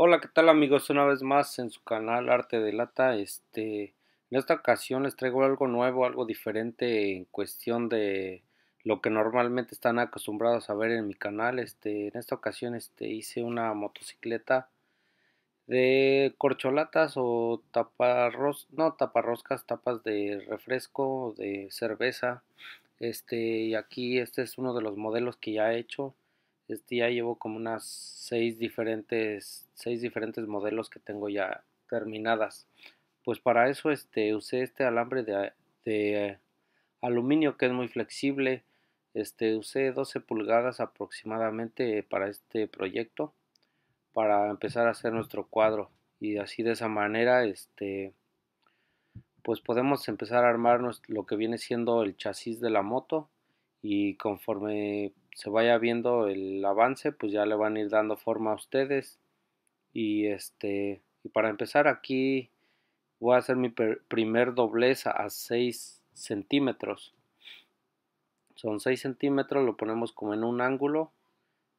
Hola, ¿qué tal amigos? Una vez más en su canal Arte de Lata. Este, en esta ocasión les traigo algo nuevo, algo diferente en cuestión de lo que normalmente están acostumbrados a ver en mi canal. Este, en esta ocasión este, hice una motocicleta de corcholatas o taparros, no taparroscas, tapas de refresco, de cerveza. Este, y aquí este es uno de los modelos que ya he hecho. Este ya llevo como unas seis diferentes, seis diferentes modelos que tengo ya terminadas. Pues para eso este, usé este alambre de, aluminio que es muy flexible. Este, usé 12 pulgadas aproximadamente para este proyecto para empezar a hacer nuestro cuadro y así de esa manera este pues podemos empezar a armar lo que viene siendo el chasis de la moto y conforme se vaya viendo el avance, pues ya le van a ir dando forma a ustedes. Y este, y para empezar aquí voy a hacer mi primer doblez a 6 centímetros. Son 6 centímetros, lo ponemos como en un ángulo.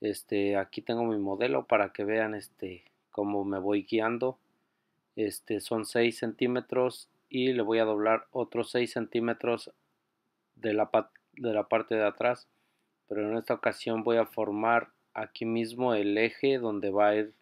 Este, aquí tengo mi modelo para que vean este, cómo me voy guiando. Este, son 6 centímetros y le voy a doblar otros 6 centímetros de la, de la parte de atrás pero en esta ocasión voy a formar aquí mismo el eje donde va a ir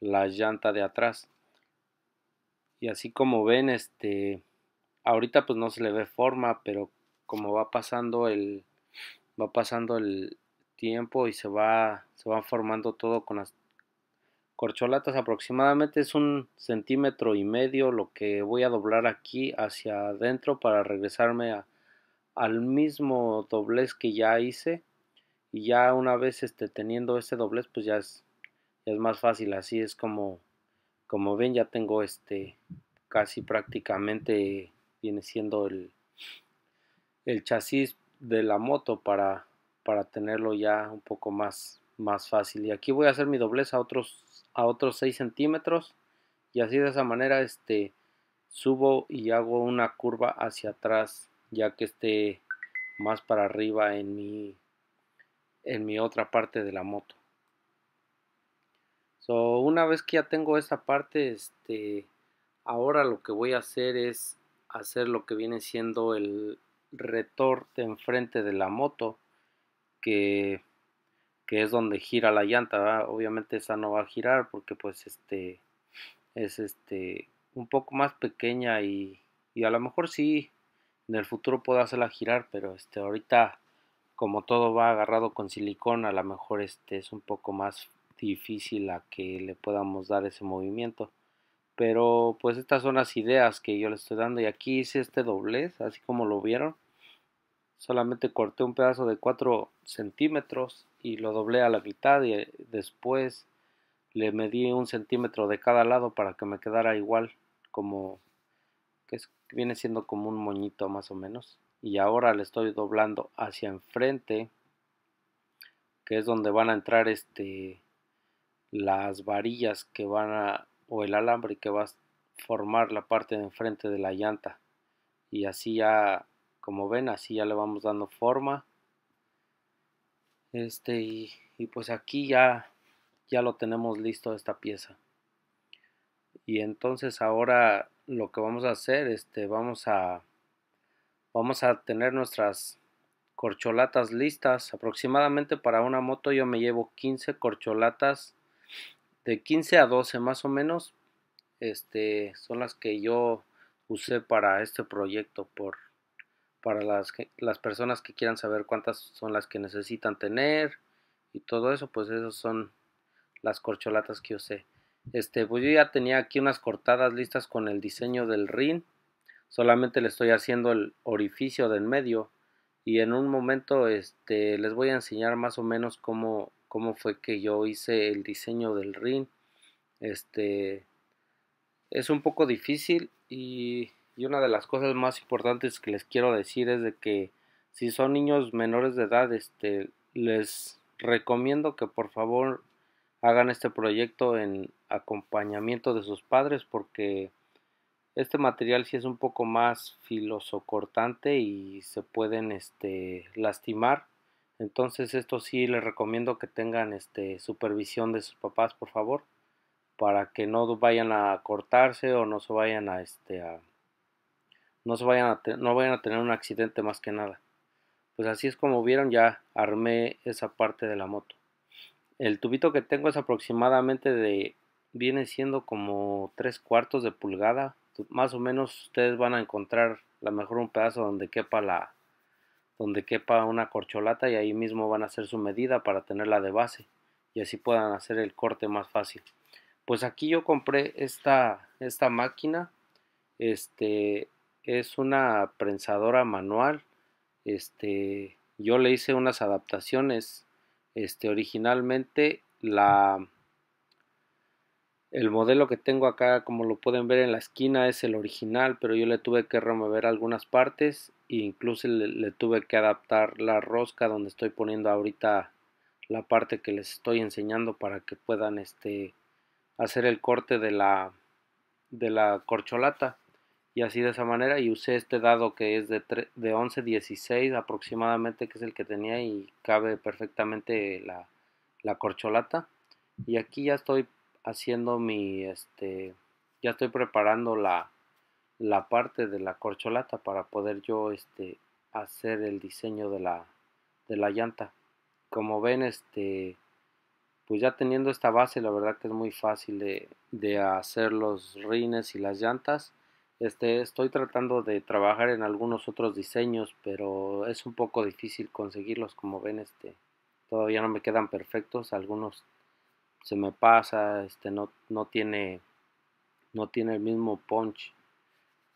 la llanta de atrás y así como ven este ahorita pues no se le ve forma pero como va pasando el va pasando el tiempo y se va se va formando todo con las corcholatas aproximadamente es un centímetro y medio lo que voy a doblar aquí hacia adentro para regresarme al mismo doblez que ya hice y ya una vez este, teniendo ese doblez, pues ya es, ya es más fácil. Así es como, como ven, ya tengo este casi prácticamente viene siendo el, el chasis de la moto para, para tenerlo ya un poco más, más fácil. Y aquí voy a hacer mi doblez a otros, a otros 6 centímetros y así de esa manera este, subo y hago una curva hacia atrás ya que esté más para arriba en mi en mi otra parte de la moto. una vez que ya tengo esa parte, este, ahora lo que voy a hacer es hacer lo que viene siendo el de enfrente de la moto, que, que es donde gira la llanta. Obviamente esa no va a girar porque pues este es este un poco más pequeña y, a lo mejor sí en el futuro puedo hacerla girar, pero este ahorita como todo va agarrado con silicona, a lo mejor este es un poco más difícil a que le podamos dar ese movimiento. Pero pues estas son las ideas que yo le estoy dando y aquí hice este doblez, así como lo vieron. Solamente corté un pedazo de 4 centímetros y lo doblé a la mitad y eh, después le medí un centímetro de cada lado para que me quedara igual como que viene siendo como un moñito más o menos y ahora le estoy doblando hacia enfrente que es donde van a entrar este las varillas que van a o el alambre que va a formar la parte de enfrente de la llanta y así ya como ven así ya le vamos dando forma este y, pues aquí ya ya lo tenemos listo esta pieza y entonces ahora lo que vamos a hacer este vamos a Vamos a tener nuestras corcholatas listas. Aproximadamente para una moto yo me llevo 15 corcholatas. De 15 a 12 más o menos. Este, son las que yo usé para este proyecto. Por, para las, las personas que quieran saber cuántas son las que necesitan tener. Y todo eso, pues esas son las corcholatas que usé. Este, pues yo ya tenía aquí unas cortadas listas con el diseño del RIN solamente le estoy haciendo el orificio del medio y en un momento este, les voy a enseñar más o menos cómo, cómo fue que yo hice el diseño del ring. Este, es un poco difícil y, una de las cosas más importantes que les quiero decir es de que si son niños menores de edad, este, les recomiendo que por favor hagan este proyecto en acompañamiento de sus padres porque este material sí es un poco más cortante y se pueden este, lastimar. Entonces esto sí les recomiendo que tengan este, supervisión de sus papás, por favor, para que no vayan a cortarse o no se vayan a, este, no se vayan a, no vayan a tener un accidente más que nada. Pues así es como vieron, ya armé esa parte de la moto. El tubito que tengo es aproximadamente de, viene siendo como 3 cuartos de pulgada más o menos ustedes van a encontrar la mejor un pedazo donde quepa la donde quepa una corcholata y ahí mismo van a hacer su medida para tenerla de base y así puedan hacer el corte más fácil pues aquí yo compré esta esta máquina este es una prensadora manual este yo le hice unas adaptaciones este originalmente la el modelo que tengo acá, como lo pueden ver en la esquina, es el original, pero yo le tuve que remover algunas partes e incluso le, tuve que adaptar la rosca donde estoy poniendo ahorita la parte que les estoy enseñando para que puedan este, hacer el corte de la, de la corcholata. Y así de esa manera, y usé este dado que es de, de 11, 16 aproximadamente, que es el que tenía y cabe perfectamente la, la corcholata. Y aquí ya estoy haciendo mi, este, ya estoy preparando la, la parte de la corcholata para poder yo, este, hacer el diseño de la, de la llanta. Como ven, este, pues ya teniendo esta base, la verdad que es muy fácil de, de hacer los rines y las llantas. Este, estoy tratando de trabajar en algunos otros diseños, pero es un poco difícil conseguirlos, como ven, este, todavía no me quedan perfectos, algunos se me pasa, este, no, no tiene, no tiene el mismo punch,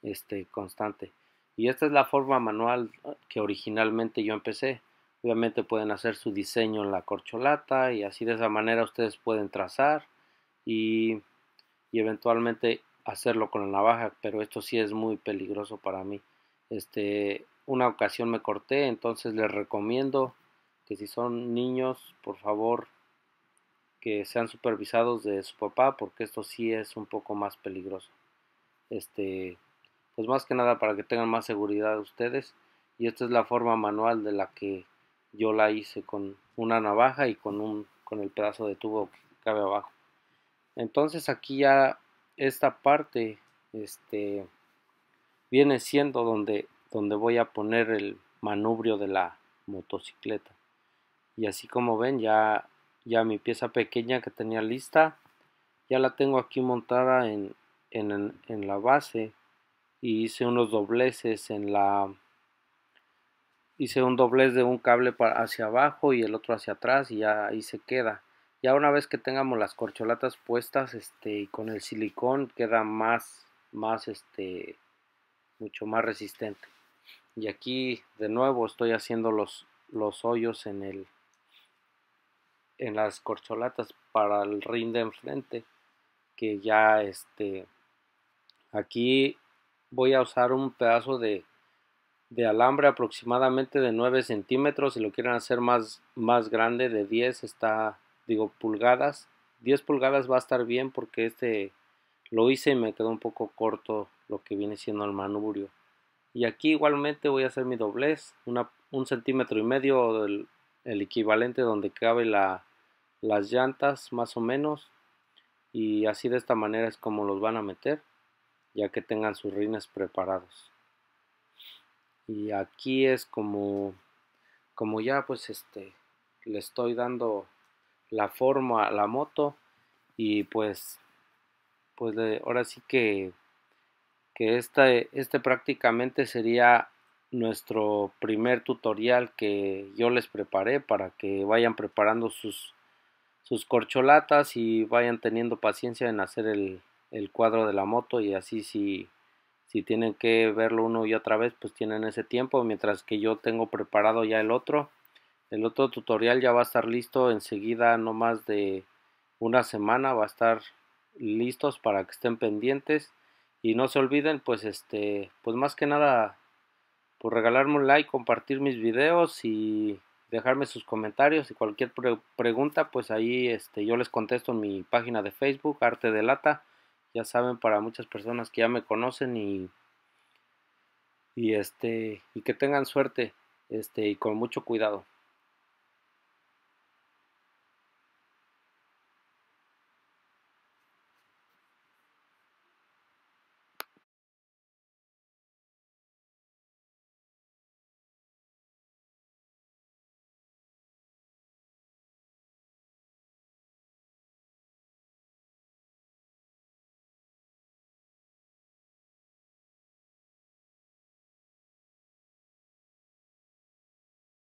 este, constante. Y esta es la forma manual ah, que originalmente yo empecé. Obviamente pueden hacer su diseño en la corcholata y así de esa manera ustedes pueden trazar y, y eventualmente hacerlo con la navaja, pero esto sí es muy peligroso para mí. Este, una ocasión me corté, entonces les recomiendo que si son niños, por favor, que sean supervisados de su papá porque esto sí es un poco más peligroso. Este, pues más que nada para que tengan más seguridad ustedes y esta es la forma manual de la que yo la hice con una navaja y con un con el pedazo de tubo que cabe abajo. Entonces aquí ya esta parte este viene siendo donde donde voy a poner el manubrio de la motocicleta. Y así como ven ya ya mi pieza pequeña que tenía lista ya la tengo aquí montada en, la base y hice unos dobleces en la hice un doblez de un cable hacia abajo y el otro hacia atrás y ya ahí se queda ya una vez que tengamos las corcholatas puestas este y con el silicón queda más más este mucho más resistente y aquí de nuevo estoy haciendo los los hoyos en el en las corcholatas para el ring de enfrente que ya este aquí voy a usar un pedazo de, de alambre aproximadamente de 9 centímetros si lo quieren hacer más, más grande de 10 está digo pulgadas 10 pulgadas va a estar bien porque este lo hice y me quedó un poco corto lo que viene siendo el manubrio y aquí igualmente voy a hacer mi doblez un centímetro y medio el equivalente donde cabe la, las llantas más o menos y así de esta manera es como los van a meter ya que tengan sus rines preparados y aquí es como como ya pues este le estoy dando la forma a la moto y pues pues ahora sí que que este, este prácticamente sería nuestro primer tutorial que yo les preparé para que vayan preparando sus sus corcholatas y vayan teniendo paciencia en hacer el, cuadro de la moto y así si, si tienen que verlo uno y otra vez pues tienen ese tiempo mientras que yo tengo preparado ya el otro el otro tutorial ya va a estar listo enseguida no más de una semana va a estar listos para que estén pendientes y no se olviden pues este pues más que nada por pues regalarme un like compartir mis videos y dejarme sus comentarios y cualquier pregunta, pues ahí este, yo les contesto en mi página de Facebook, Arte de Lata. Ya saben, para muchas personas que ya me conocen y, y, este, y que tengan suerte este, y con mucho cuidado.